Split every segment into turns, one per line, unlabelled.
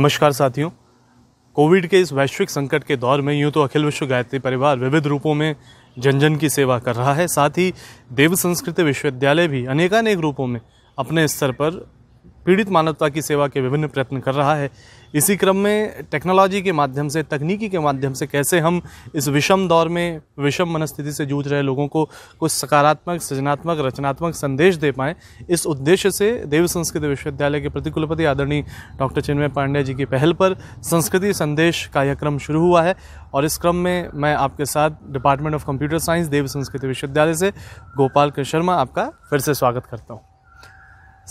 नमस्कार साथियों कोविड के इस वैश्विक संकट के दौर में यूँ तो अखिल विश्व गायत्री परिवार विविध रूपों में जन जन की सेवा कर रहा है साथ ही देव संस्कृति विश्वविद्यालय भी अनेकानेक रूपों में अपने स्तर पर पीड़ित मानवता की सेवा के विभिन्न प्रयत्न कर रहा है इसी क्रम में टेक्नोलॉजी के माध्यम से तकनीकी के माध्यम से कैसे हम इस विषम दौर में विषम मनस्थिति से जूझ रहे लोगों को कुछ सकारात्मक सृजनात्मक रचनात्मक संदेश दे पाएँ इस उद्देश्य से देव संस्कृत विश्वविद्यालय के प्रतिकुलपति आदरणीय डॉक्टर चिन्मय पांडे जी की पहल पर संस्कृति संदेश कार्यक्रम शुरू हुआ है और इस क्रम में मैं आपके साथ department of computer science Dev Sanskriti Vishwavidyalaya से गोपाल कृष्ण शर्मा आपका फिर से स्वागत करता हूँ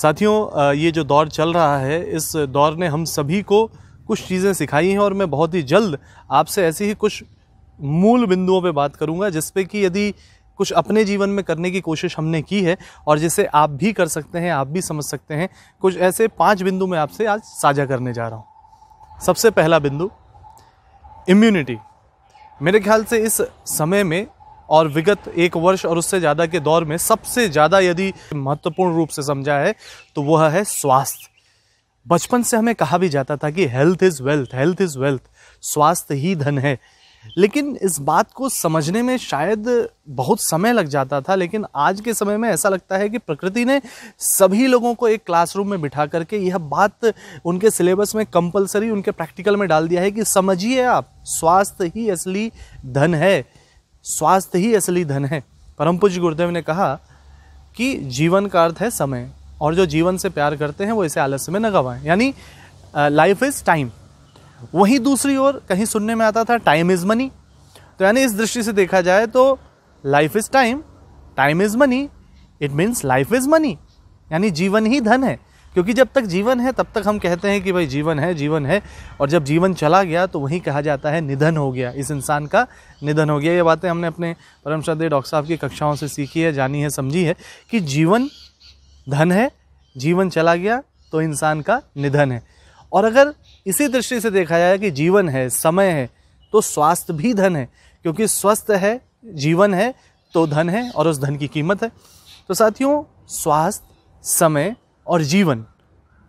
साथियों ये जो दौर चल रहा है इस दौर ने हम सभी को कुछ चीज़ें सिखाई हैं और मैं बहुत ही जल्द आपसे ऐसी ही कुछ मूल बिंदुओं पे बात करूंगा जिस पे कि यदि कुछ अपने जीवन में करने की कोशिश हमने की है और जिसे आप भी कर सकते हैं आप भी समझ सकते हैं कुछ ऐसे पाँच बिंदु मैं आपसे आज साझा करने जा रहा हूँ सबसे पहला बिंदु इम्यूनिटी मेरे ख्याल से इस समय में और विगत एक वर्ष और उससे ज़्यादा के दौर में सबसे ज़्यादा यदि महत्वपूर्ण रूप से समझा है तो वह है स्वास्थ्य बचपन से हमें कहा भी जाता था कि health is wealth health is wealth स्वास्थ्य ही धन है लेकिन इस बात को समझने में शायद बहुत समय लग जाता था लेकिन आज के समय में ऐसा लगता है कि प्रकृति ने सभी लोगों को एक क्लासरूम में बिठा करके यह बात उनके सिलेबस में कंपलसरी उनके प्रैक्टिकल में डाल दिया है कि समझिए आप स्वास्थ्य ही असली धन है स्वास्थ्य ही असली धन है परम पूज्य गुरुदेव ने कहा कि जीवन का अर्थ है समय और जो जीवन से प्यार करते हैं वो इसे आलस्य में न गवाएं यानी लाइफ इज़ टाइम वहीं दूसरी ओर कहीं सुनने में आता था टाइम इज़ मनी तो यानी इस दृष्टि से देखा जाए तो life is time time is money it means life is money यानी जीवन ही धन है क्योंकि जब तक जीवन है तब तक हम कहते हैं कि भाई जीवन है जीवन है और जब जीवन चला गया तो वहीं कहा जाता है निधन हो गया इस इंसान का निधन हो गया ये बातें हमने अपने परम श्रद्धे डॉक्टर साहब की कक्षाओं से सीखी है जानी है समझी है कि जीवन धन है जीवन चला गया तो इंसान का निधन है और अगर इसी दृष्टि से देखा जाए कि जीवन है समय है तो स्वास्थ्य भी धन है क्योंकि स्वस्थ है जीवन है तो धन है और उस धन की कीमत है तो साथियों स्वास्थ्य समय और जीवन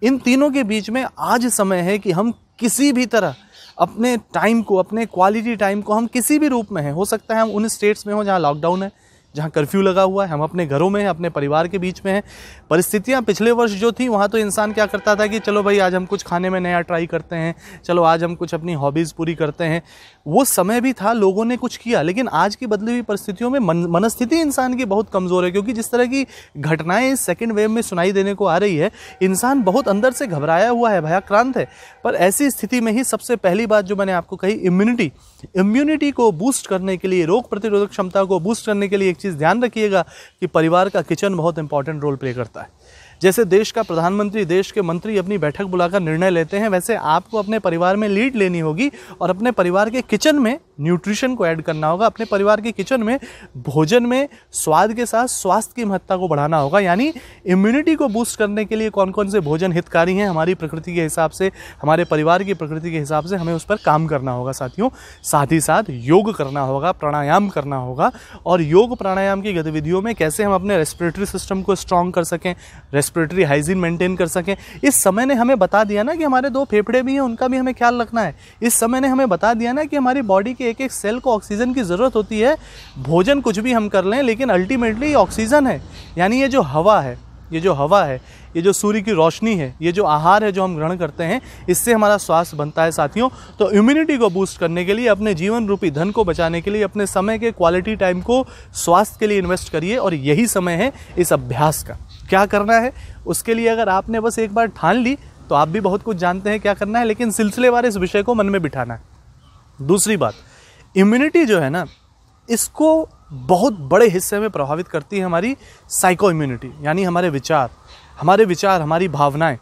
इन तीनों के बीच में आज समय है कि हम किसी भी तरह अपने टाइम को अपने क्वालिटी टाइम को हम किसी भी रूप में हैं हो सकता है हम उन स्टेट्स में हों जहाँ लॉकडाउन है जहाँ कर्फ्यू लगा हुआ है हम अपने घरों में हैं अपने परिवार के बीच में हैं परिस्थितियाँ पिछले वर्ष जो थी वहाँ तो इंसान क्या करता था कि चलो भाई आज हम कुछ खाने में नया ट्राई करते हैं चलो आज हम कुछ अपनी हॉबीज़ पूरी करते हैं वो समय भी था लोगों ने कुछ किया लेकिन आज की बदली हुई परिस्थितियों में मन मनस्थिति इंसान की बहुत कमज़ोर है क्योंकि जिस तरह की घटनाएँ इस सेकेंड वेव में सुनाई देने को आ रही है इंसान बहुत अंदर से घबराया हुआ है भयाक्रांत है पर ऐसी स्थिति में ही सबसे पहली बात जो मैंने आपको कही इम्यूनिटी इम्यूनिटी को बूस्ट करने के लिए रोग प्रतिरोधक क्षमता को बूस्ट करने के लिए चीज़ ध्यान रखिएगा कि परिवार का किचन बहुत इंपॉर्टेंट रोल प्ले करता है जैसे देश का प्रधानमंत्री देश के मंत्री अपनी बैठक बुलाकर निर्णय लेते हैं वैसे आपको अपने परिवार में लीड लेनी होगी और अपने परिवार के किचन में न्यूट्रिशन को ऐड करना होगा अपने परिवार के किचन में भोजन में स्वाद के साथ स्वास्थ्य की महत्ता को बढ़ाना होगा यानी इम्यूनिटी को बूस्ट करने के लिए कौन कौन से भोजन हितकारी हैं हमारी प्रकृति के हिसाब से हमारे परिवार की प्रकृति के हिसाब से हमें उस पर काम करना होगा साथियों साथ ही साथ योग करना होगा प्राणायाम करना होगा और योग प्राणायाम की गतिविधियों में कैसे हम अपने रेस्पिरेटरी सिस्टम को स्ट्रॉन्ग कर सकें रेस्पिरेटरी हाइजीन मेंटेन कर सकें इस समय ने हमें बता दिया ना कि हमारे दो फेफड़े भी हैं उनका भी हमें ख्याल रखना है इस समय ने हमें बता दिया ना कि हमारी बॉडी के एक एक सेल को ऑक्सीजन की ज़रूरत होती है भोजन कुछ भी हम कर लें लेकिन अल्टीमेटली ऑक्सीजन है यानी ये जो हवा है ये जो हवा है ये जो सूर्य की रोशनी है ये जो आहार है जो हम ग्रहण करते हैं इससे हमारा स्वास्थ्य बनता है साथियों तो इम्यूनिटी को बूस्ट करने के लिए अपने जीवन रूपी धन को बचाने के लिए अपने समय के क्वालिटी टाइम को स्वास्थ्य के लिए इन्वेस्ट करिए और यही समय है इस अभ्यास का क्या करना है उसके लिए अगर आपने बस एक बार ठान ली तो आप भी बहुत कुछ जानते हैं क्या करना है लेकिन सिलसिलेवार इस विषय को मन में बिठाना है दूसरी बात इम्यूनिटी जो है ना इसको बहुत बड़े हिस्से में प्रभावित करती है हमारी साइको इम्यूनिटी यानी हमारे विचार हमारे विचार हमारी भावनाएं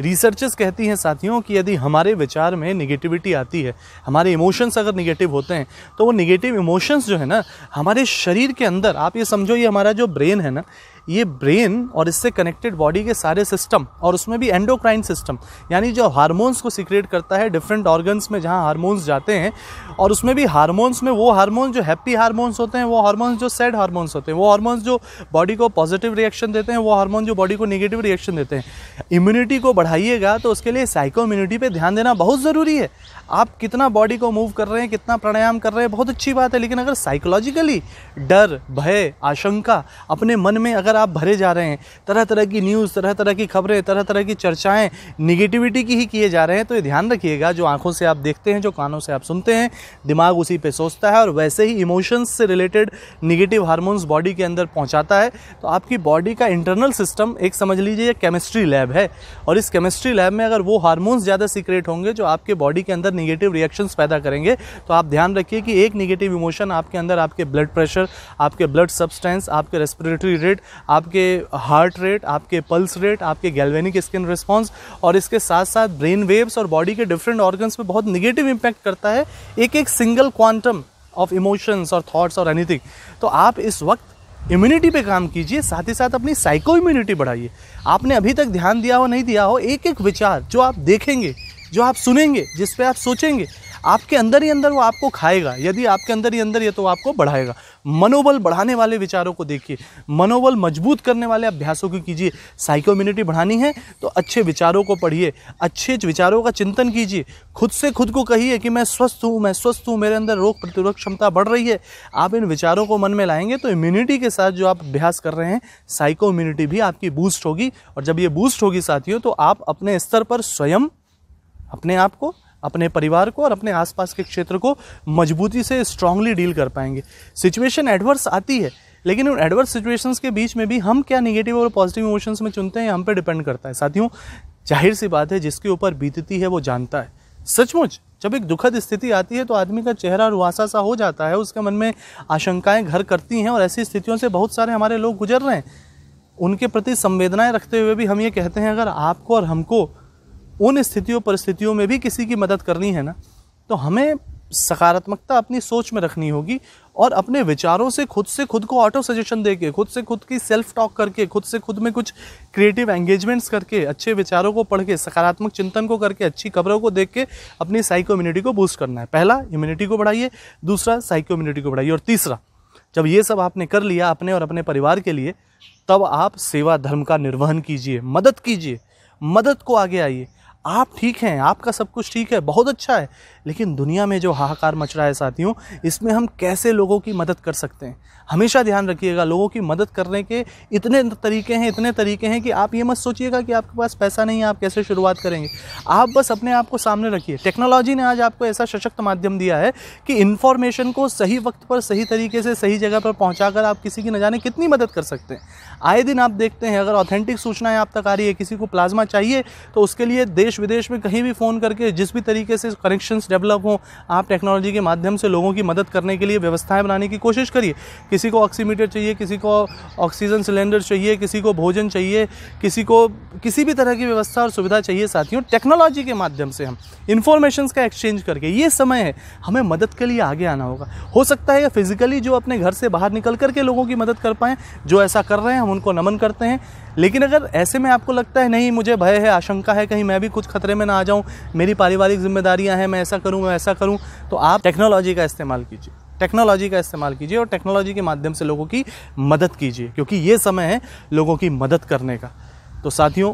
रिसर्चेस कहती हैं साथियों कि यदि हमारे विचार में निगेटिविटी आती है हमारे इमोशंस अगर निगेटिव होते हैं तो वो निगेटिव इमोशंस जो है ना हमारे शरीर के अंदर आप ये समझो ये हमारा जो ब्रेन है ना ये ब्रेन और इससे कनेक्टेड बॉडी के सारे सिस्टम और उसमें भी एंडोक्राइन सिस्टम यानी जो हार्मोन्स को सिक्रेट करता है डिफरेंट ऑर्गन्स में जहाँ हार्मोन्स जाते हैं और उसमें भी हार्मोन्स में वो हार्मोन्स जो हैप्पी हार्मोन्स होते हैं वो हार्मोन्स जो सैड हार्मोन्स होते हैं वो हार्मोन्स जो बॉडी को पॉजिटिव रिएक्शन देते हैं वो हार्मोन जो बॉडी को नेगेटिव रिएक्शन देते हैं इम्यूनिटी को बढ़ाइएगा तो उसके लिए साइको इम्यूनिटी पर ध्यान देना बहुत ज़रूरी है आप कितना बॉडी को मूव कर रहे हैं कितना प्राणायाम कर रहे हैं बहुत अच्छी बात है लेकिन अगर साइकोलॉजिकली डर भय आशंका अपने मन में अगर आप भरे जा रहे हैं तरह तरह की न्यूज़ तरह तरह की खबरें तरह तरह की चर्चाएँ निगेटिविटी की ही किए जा रहे हैं तो ये ध्यान रखिएगा जो आँखों से आप देखते हैं जो कानों से आप सुनते हैं दिमाग उसी पर सोचता है और वैसे ही इमोशंस से रिलेटेड निगेटिव हारमोन्स बॉडी के अंदर पहुँचाता है तो आपकी बॉडी का इंटरनल सिस्टम एक समझ लीजिए केमिस्ट्री लैब है और इस केमिस्ट्री लैब में अगर वो हार्मोन्स ज़्यादा सीक्रेट होंगे जो आपके बॉडी के अंदर निगेटिव रिएक्शंस पैदा करेंगे तो आप ध्यान रखिए कि एक निगेटिव इमोशन आपके अंदर आपके ब्लड प्रेशर आपके ब्लड सब्सटेंस आपके रेस्पिरेटरी रेट आपके हार्ट रेट आपके पल्स रेट आपके गैल्वेनिक स्किन रिस्पॉन्स और इसके साथ साथ ब्रेन वेव्स और बॉडी के डिफरेंट ऑर्गन्स पर बहुत निगेटिव इम्पैक्ट करता है एक एक सिंगल क्वांटम ऑफ इमोशंस और थॉट्स और एनीथिंग तो आप इस वक्त इम्यूनिटी पे काम कीजिए साथ ही साथ अपनी साइको इम्यूनिटी बढ़ाइए आपने अभी तक ध्यान दिया हो नहीं दिया हो एक एक विचार जो आप देखेंगे जो आप सुनेंगे जिस पे आप सोचेंगे आपके अंदर ही अंदर वो आपको खाएगा यदि आपके अंदर ही अंदर ये तो आपको बढ़ाएगा मनोबल बढ़ाने वाले विचारों को देखिए मनोबल मजबूत करने वाले अभ्यासों को कीजिए साइको इम्यूनिटी बढ़ानी है तो अच्छे विचारों को पढ़िए अच्छे विचारों का चिंतन कीजिए खुद से खुद को कहिए कि मैं स्वस्थ हूँ मैं स्वस्थ हूँ मेरे अंदर रोग प्रतिरोध क्षमता बढ़ रही है आप इन विचारों को मन में लाएंगे तो इम्यूनिटी के साथ जो आप अभ्यास कर रहे हैं साइको इम्यूनिटी भी आपकी बूस्ट होगी और जब ये बूस्ट होगी साथियों तो आप अपने स्तर पर स्वयं अपने आप को अपने परिवार को और अपने आसपास के क्षेत्र को मजबूती से स्ट्रांगली डील कर पाएंगे सिचुएशन एडवर्स आती है लेकिन उन एडवर्स सिचुएशंस के बीच में भी हम क्या निगेटिव और पॉजिटिव इमोशंस में चुनते हैं हम पे डिपेंड करता है साथियों जाहिर सी बात है जिसके ऊपर बीतती है वो जानता है सचमुच जब एक दुखद स्थिति आती है तो आदमी का चेहरा रुआसा सा हो जाता है उसके मन में आशंकाएं घर करती हैं और ऐसी स्थितियों से बहुत सारे हमारे लोग गुजर रहे हैं उनके प्रति संवेदनाएं रखते हुए भी हम ये कहते हैं अगर आपको और हमको उन स्थितियों परिस्थितियों में भी किसी की मदद करनी है ना तो हमें सकारात्मकता अपनी सोच में रखनी होगी और अपने विचारों से खुद से खुद को ऑटो सजेशन दे के खुद से खुद की सेल्फ टॉक करके खुद से खुद में कुछ क्रिएटिव एंगेजमेंट्स करके अच्छे विचारों को पढ़ के सकारात्मक चिंतन को करके अच्छी खबरों को देख के अपनी साइको इम्यूनिटी को बूस्ट करना है पहला इम्यूनिटी को बढ़ाइए दूसरा साइको इम्यूनिटी को बढ़ाइए और तीसरा जब ये सब आपने कर लिया अपने और अपने परिवार के लिए तब आप सेवा धर्म का निर्वहन कीजिए मदद कीजिए मदद को आगे आइए आप ठीक हैं आपका सब कुछ ठीक है बहुत अच्छा है लेकिन दुनिया में जो हाहाकार मच रहा है साथियों इसमें हम कैसे लोगों की मदद कर सकते हैं हमेशा ध्यान रखिएगा लोगों की मदद करने के इतने तरीके हैं इतने तरीके हैं कि आप ये मत सोचिएगा कि आपके पास पैसा नहीं है आप कैसे शुरुआत करेंगे आप बस अपने आप को सामने रखिए टेक्नोलॉजी ने आज आपको ऐसा सशक्त माध्यम दिया है कि इन्फॉर्मेशन को सही वक्त पर सही तरीके से सही जगह पर पहुँचा आप किसी की न जाने कितनी मदद कर सकते हैं आए दिन आप देखते हैं अगर ऑथेंटिक सूचनाएं आप तक आ रही है किसी को प्लाज्मा चाहिए तो उसके लिए देश विदेश में कहीं भी फ़ोन करके जिस भी तरीके से कनेक्शंस डेवलप हों आप टेक्नोलॉजी के माध्यम से लोगों की मदद करने के लिए व्यवस्थाएं बनाने की कोशिश करिए किसी को ऑक्सीमीटर चाहिए किसी को ऑक्सीजन सिलेंडर चाहिए किसी को भोजन चाहिए किसी को किसी भी तरह की व्यवस्था और सुविधा चाहिए साथियों टेक्नोलॉजी के माध्यम से हम इन्फॉर्मेशन का एक्सचेंज करके ये समय है हमें मदद के लिए आगे आना होगा हो सकता है फिजिकली जो अपने घर से बाहर निकल करके लोगों की मदद कर पाएँ जो ऐसा कर रहे हैं हम उनको नमन करते हैं लेकिन अगर ऐसे में आपको लगता है नहीं मुझे भय है आशंका है कहीं मैं भी कुछ खतरे में ना आ जाऊँ मेरी पारिवारिक जिम्मेदारियाँ हैं मैं ऐसा करूँ मैं ऐसा करूँ तो आप टेक्नोलॉजी का इस्तेमाल कीजिए टेक्नोलॉजी का इस्तेमाल कीजिए और टेक्नोलॉजी के माध्यम से लोगों की मदद कीजिए क्योंकि ये समय है लोगों की मदद करने का तो साथियों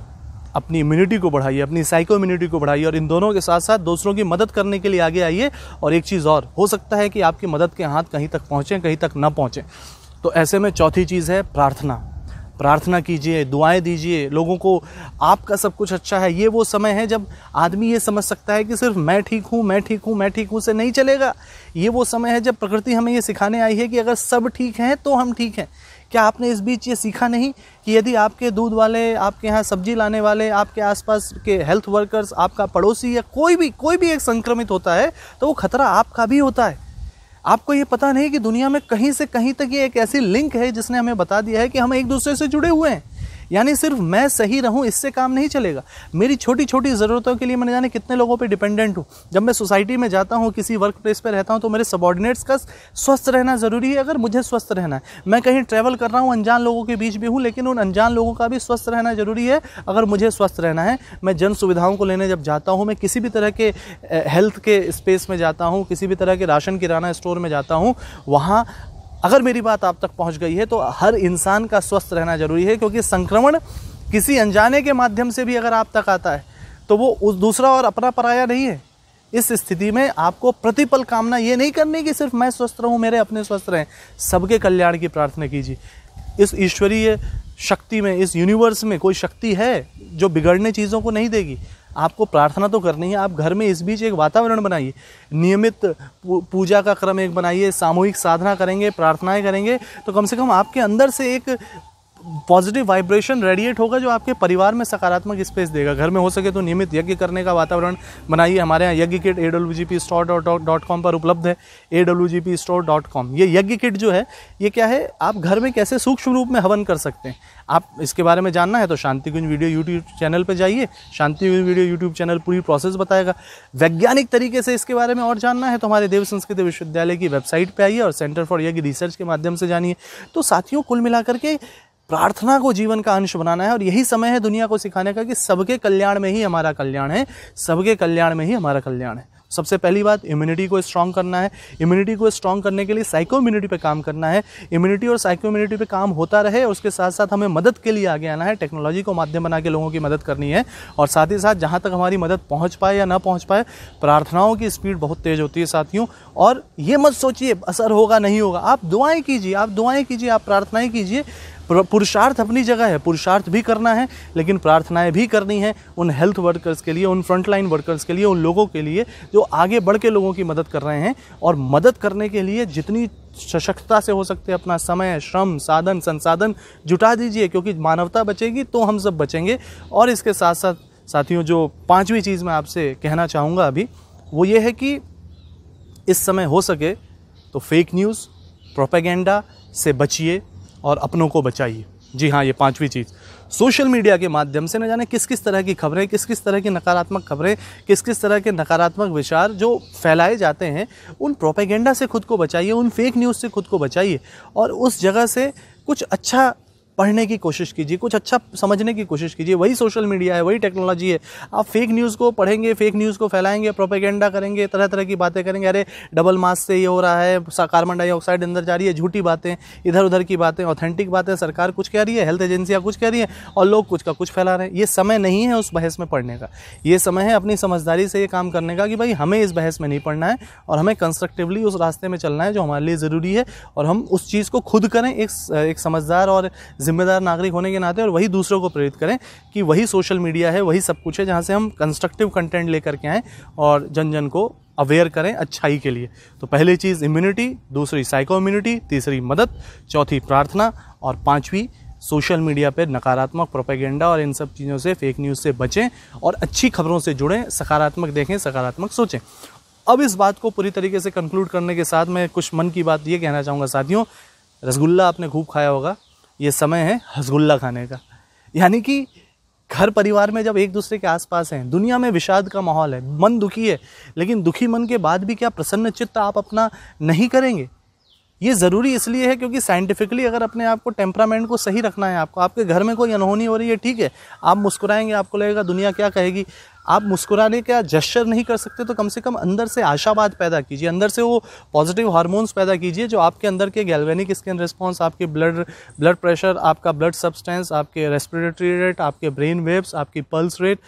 अपनी इम्यूनिटी को बढ़ाइए अपनी साइको इम्यूनिटी को बढ़ाइए और इन दोनों के साथ साथ दूसरों की मदद करने के लिए आगे आइए और एक चीज़ और हो सकता है कि आपकी मदद के हाथ कहीं तक पहुँचें कहीं तक न पहुँचें तो ऐसे में चौथी चीज़ है प्रार्थना प्रार्थना कीजिए दुआएं दीजिए लोगों को आपका सब कुछ अच्छा है ये वो समय है जब आदमी ये समझ सकता है कि सिर्फ मैं ठीक हूँ मैं ठीक हूँ मैं ठीक हूँ से नहीं चलेगा ये वो समय है जब प्रकृति हमें ये सिखाने आई है कि अगर सब ठीक हैं तो हम ठीक हैं क्या आपने इस बीच ये सीखा नहीं कि यदि आपके दूध वाले आपके यहाँ सब्जी लाने वाले आपके आसपास के हेल्थ वर्कर्स आपका पड़ोसी या कोई भी कोई भी एक संक्रमित होता है तो वो खतरा आपका भी होता है आपको ये पता नहीं कि दुनिया में कहीं से कहीं तक ये एक ऐसी लिंक है जिसने हमें बता दिया है कि हम एक दूसरे से जुड़े हुए हैं यानी सिर्फ मैं सही रहूँ इससे काम नहीं चलेगा मेरी छोटी छोटी ज़रूरतों के लिए मैंने जाने कितने लोगों पर डिपेंडेंट हूँ जब मैं सोसाइटी में जाता हूँ किसी वर्क प्लेस पर रहता हूँ तो मेरे सबॉर्डिनेट्स का स्वस्थ रहना ज़रूरी है अगर मुझे स्वस्थ रहना है मैं कहीं ट्रैवल कर रहा हूँ अनजान लोगों के बीच भी हूँ लेकिन उन अनजान लोगों का भी स्वस्थ रहना ज़रूरी है अगर मुझे स्वस्थ रहना है मैं जन सुविधाओं को लेने जब जाता हूँ मैं किसी भी तरह के हेल्थ के स्पेस में जाता हूँ किसी भी तरह के राशन किराना स्टोर में जाता हूँ वहाँ अगर मेरी बात आप तक पहुंच गई है तो हर इंसान का स्वस्थ रहना जरूरी है क्योंकि संक्रमण किसी अनजाने के माध्यम से भी अगर आप तक आता है तो वो उस दूसरा और अपना पराया नहीं है इस स्थिति में आपको प्रतिपल कामना ये नहीं करनी कि सिर्फ मैं स्वस्थ रहूँ मेरे अपने स्वस्थ रहें सबके कल्याण की प्रार्थना कीजिए इस ईश्वरीय शक्ति में इस यूनिवर्स में कोई शक्ति है जो बिगड़ने चीज़ों को नहीं देगी आपको प्रार्थना तो करनी है आप घर में इस बीच एक वातावरण बनाइए नियमित पूजा का क्रम एक बनाइए सामूहिक साधना करेंगे प्रार्थनाएं करेंगे तो कम से कम आपके अंदर से एक पॉजिटिव वाइब्रेशन रेडिएट होगा जो आपके परिवार में सकारात्मक स्पेस देगा घर में हो सके तो नियमित यज्ञ करने का वातावरण बनाइए हमारे यहाँ यज्ञ kit A W G P store dot com पर उपलब्ध है A W G P store dot com ये यज्ञ किट जो है ये क्या है आप घर में कैसे सूक्ष्म रूप में हवन कर सकते हैं आप इसके बारे में जानना है तो Shanti Kunj video YouTube channel पर जाइए Shanti Kunj video YouTube channel पूरी प्रोसेस बताएगा वैज्ञानिक तरीके से इसके बारे में और जानना है तो हमारे देव संस्कृति विश्वविद्यालय की वेबसाइट पर आइए और सेंटर फॉर यज्ञ रिसर्च के माध्यम से जानिए तो साथियों कुल मिलाकर के प्रार्थना को जीवन का अंश बनाना है और यही समय है दुनिया को सिखाने का कि सबके कल्याण में ही हमारा कल्याण है सबके कल्याण में ही हमारा कल्याण है सबसे पहली बात इम्यूनिटी को स्ट्रांग करना है इम्यूनिटी को स्ट्रांग करने के लिए साइको इम्यूनिटी पर काम करना है इम्यूनिटी और साइको इम्यूनिटी पर काम होता रहे और उसके साथ साथ हमें मदद के लिए आगे आना है टेक्नोलॉजी को माध्यम बना के लोगों की मदद करनी है और साथ ही साथ जहाँ तक हमारी मदद पहुँच पाए या ना पहुँच पाए प्रार्थनाओं की स्पीड बहुत तेज़ होती है साथियों और ये मत सोचिए असर होगा नहीं होगा आप दुआएँ कीजिए आप दुआएँ कीजिए आप प्रार्थनाएँ कीजिए पुरुषार्थ अपनी जगह है पुरुषार्थ भी करना है लेकिन प्रार्थनाएं भी करनी है उन हेल्थ वर्कर्स के लिए उन फ्रंटलाइन वर्कर्स के लिए उन लोगों के लिए जो आगे बढ़ के लोगों की मदद कर रहे हैं और मदद करने के लिए जितनी सशक्तता से हो सकते अपना समय श्रम साधन संसाधन जुटा दीजिए क्योंकि मानवता बचेगी तो हम सब बचेंगे और इसके साथ साथ साथियों जो पाँचवीं चीज़ मैं आपसे कहना चाहूँगा अभी वो ये है कि इस समय हो सके तो फेक न्यूज़ प्रोपेगेंडा से बचिए और अपनों को बचाइए जी हाँ ये पांचवी चीज़ सोशल मीडिया के माध्यम से न जाने किस किस तरह की खबरें किस किस तरह की नकारात्मक खबरें किस किस तरह के नकारात्मक विचार जो फैलाए जाते हैं उन प्रोपेगेंडा से खुद को बचाइए उन फेक न्यूज़ से खुद को बचाइए और उस जगह से कुछ अच्छा पढ़ने की कोशिश कीजिए कुछ अच्छा समझने की कोशिश कीजिए वही सोशल मीडिया है वही टेक्नोलॉजी है आप फेक न्यूज़ को पढ़ेंगे फेक न्यूज़ को फैलाएंगे प्रोपेगेंडा करेंगे तरह तरह की बातें करेंगे अरे डबल मास से ये हो रहा है कार्बन डाइऑक्साइड अंदर जा रही है झूठी बातें इधर उधर की बातें ऑथेंटिक बातें सरकार कुछ कह रही है हेल्थ एजेंसियाँ कुछ कह रही है और लोग कुछ का कुछ फैला रहे हैं ये समय नहीं है उस बहस में पढ़ने का ये समय है अपनी समझदारी से ये काम करने का कि भाई हमें इस बहस में नहीं पढ़ना है और हमें कंस्ट्रक्टिवली उस रास्ते में चलना है जो हमारे लिए ज़रूरी है और हम उस चीज़ को खुद करें एक समझदार और जिम्मेदार नागरिक होने के नाते और वही दूसरों को प्रेरित करें कि वही सोशल मीडिया है वही सब कुछ है जहाँ से हम कंस्ट्रक्टिव कंटेंट लेकर के आएँ और जन जन को अवेयर करें अच्छाई के लिए तो पहली चीज़ इम्यूनिटी दूसरी साइको इम्यूनिटी तीसरी मदद चौथी प्रार्थना और पाँचवीं सोशल मीडिया पर नकारात्मक प्रोपेगेंडा और इन सब चीज़ों से फेक न्यूज़ से बचें और अच्छी खबरों से जुड़ें सकारात्मक देखें सकारात्मक सोचें अब इस बात को पूरी तरीके से कंक्लूड करने के साथ मैं कुछ मन की बात ये कहना चाहूँगा साथियों रसगुल्ला आपने खूब खाया होगा ये समय है हसगुल्ला खाने का यानी कि घर परिवार में जब एक दूसरे के आसपास हैं दुनिया में विषाद का माहौल है मन दुखी है लेकिन दुखी मन के बाद भी क्या प्रसन्न चित्त आप अपना नहीं करेंगे ये ज़रूरी इसलिए है क्योंकि साइंटिफिकली अगर अपने आप को टेम्परामेंट को सही रखना है आपको आपके घर में कोई अनहोनी हो रही है ठीक है आप मुस्कुराएंगे आपको लगेगा दुनिया क्या कहेगी आप मुस्कुराने का जश्चर नहीं कर सकते तो कम से कम अंदर से आशावाद पैदा कीजिए अंदर से वो पॉजिटिव हार्मोन्स पैदा कीजिए जो आपके अंदर के गैल्वेनिक स्किन रिस्पॉन्स आपके ब्लड ब्लड प्रेशर आपका ब्लड सब्सटेंस आपके रेस्पिरेटरी रेट आपके ब्रेन वेव्स आपकी पल्स रेट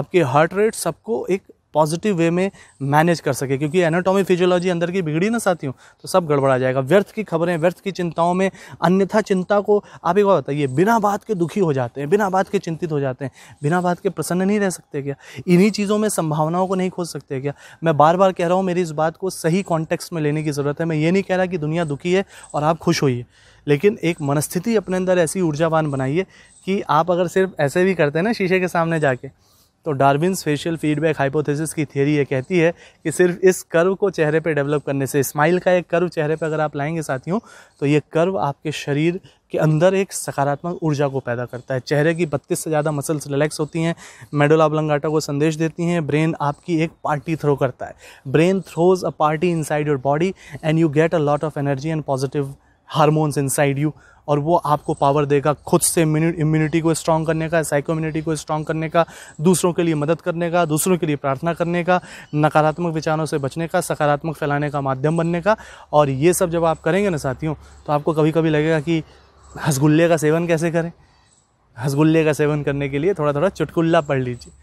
आपके हार्ट रेट सबको एक पॉजिटिव वे में मैनेज कर सके क्योंकि एनाटॉमी फिजियोलॉजी अंदर की बिगड़ी ना साथियों तो सब गड़बड़ा जाएगा व्यर्थ की खबरें व्यर्थ की चिंताओं में अन्यथा चिंता को आप एक बात बताइए बिना बात के दुखी हो जाते हैं बिना बात के चिंतित हो जाते हैं बिना बात के प्रसन्न नहीं रह सकते क्या इन्हीं चीज़ों में संभावनाओं को नहीं खोज सकते क्या मैं बार बार कह रहा हूँ मेरी इस बात को सही कॉन्टेक्स में लेने की ज़रूरत है मैं ये नहीं कह रहा कि दुनिया दुखी है और आप खुश होइए लेकिन एक मनस्थिति अपने अंदर ऐसी ऊर्जावान बनाइए कि आप अगर सिर्फ ऐसे भी करते हैं ना शीशे के सामने जाके तो डार्विन फेशियल फीडबैक हाइपोथेसिस की थियरी ये कहती है कि सिर्फ इस कर्व को चेहरे पे डेवलप करने से स्माइल का एक कर्व चेहरे पे अगर आप लाएंगे साथियों तो ये कर्व आपके शरीर के अंदर एक सकारात्मक ऊर्जा को पैदा करता है चेहरे की बत्तीस से ज़्यादा मसल्स रिलैक्स होती हैं मेडोला को संदेश देती हैं ब्रेन आपकी एक पार्टी थ्रो करता है brain throws a party inside your body and you get a lot of energy and positive hormones inside you और वो आपको पावर देगा खुद से इम्यूनिटी को स्ट्रांग करने का साइको इम्यूनिटी को स्ट्रांग करने का दूसरों के लिए मदद करने का दूसरों के लिए प्रार्थना करने का नकारात्मक विचारों से बचने का सकारात्मक फैलाने का माध्यम बनने का और ये सब जब आप करेंगे ना साथियों तो आपको कभी कभी लगेगा कि हसगुल्ले का सेवन कैसे करें हसगुल्ले का सेवन करने के लिए थोड़ा थोड़ा चुटकुल्ला पढ़ लीजिए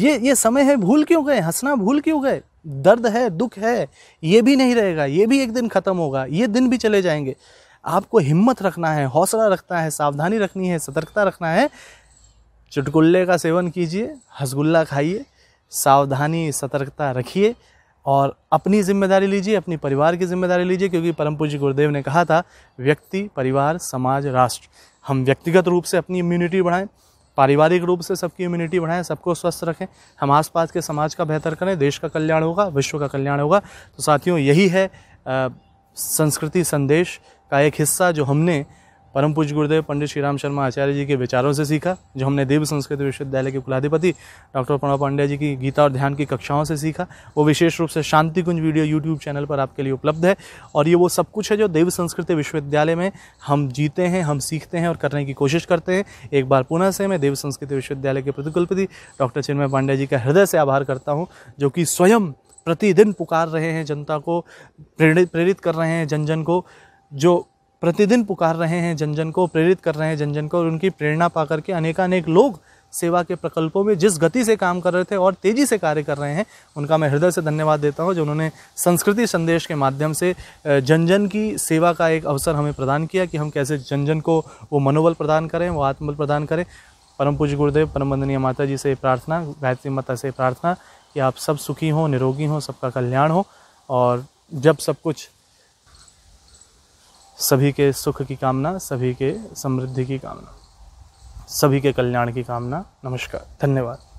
ये ये समय है भूल क्यों गए हंसना भूल क्यों गए दर्द है दुख है ये भी नहीं रहेगा ये भी एक दिन ख़त्म होगा ये दिन भी चले जाएंगे आपको हिम्मत रखना है हौसला रखना है सावधानी रखनी है सतर्कता रखना है चुटकुल्ले का सेवन कीजिए हसगुल्ला खाइए सावधानी सतर्कता रखिए और अपनी जिम्मेदारी लीजिए अपनी परिवार की जिम्मेदारी लीजिए क्योंकि परम पूज्य गुरुदेव ने कहा था व्यक्ति परिवार समाज राष्ट्र हम व्यक्तिगत रूप से अपनी इम्यूनिटी बढ़ाएं पारिवारिक रूप से सबकी इम्यूनिटी बढ़ाएं सबको स्वस्थ रखें हम आसपास के समाज का बेहतर करें देश का कल्याण होगा विश्व का कल्याण होगा तो साथियों यही है संस्कृति संदेश का एक हिस्सा जो हमने परम पूज गुरुदेव पंडित श्री राम शर्मा आचार्य जी के विचारों से सीखा जो हमने देव संस्कृत विश्वविद्यालय के कुलाधिपति डॉक्टर प्रणव पांड्या जी की गीता और ध्यान की कक्षाओं से सीखा वो विशेष रूप से Shanti Kunj video YouTube channel पर आपके लिए उपलब्ध है और ये वो सब कुछ है जो देव संस्कृत विश्वविद्यालय में हम जीते हैं हम सीखते हैं और करने की कोशिश करते हैं एक बार पुनः से मैं देव संस्कृत विश्वविद्यालय के प्रतिकुलपति डॉक्टर चिन्मय पांड्या जी का हृदय से आभार करता हूँ जो कि स्वयं प्रतिदिन पुकार रहे हैं जनता को प्रेरित प्रेरित कर रहे हैं जन जन को जो प्रतिदिन पुकार रहे हैं जन जन को प्रेरित कर रहे हैं जन जन को और उनकी प्रेरणा पा करके अनेकानेक लोग सेवा के प्रकल्पों में जिस गति से काम कर रहे थे और तेज़ी से कार्य कर रहे हैं उनका मैं हृदय से धन्यवाद देता हूँ जो उन्होंने संस्कृति संदेश के माध्यम से जन जन की सेवा का एक अवसर हमें प्रदान किया कि हम कैसे जन जन को वो मनोबल प्रदान करें वो आत्मबल प्रदान करें परम पूज्य गुरुदेव परम वंदनीय माता जी से प्रार्थना गायत्री माता से प्रार्थना कि आप सब सुखी हों निरोगी हों सबका कल्याण हो और जब सब कुछ सभी के सुख की कामना सभी के समृद्धि की कामना सभी के कल्याण की कामना नमस्कार धन्यवाद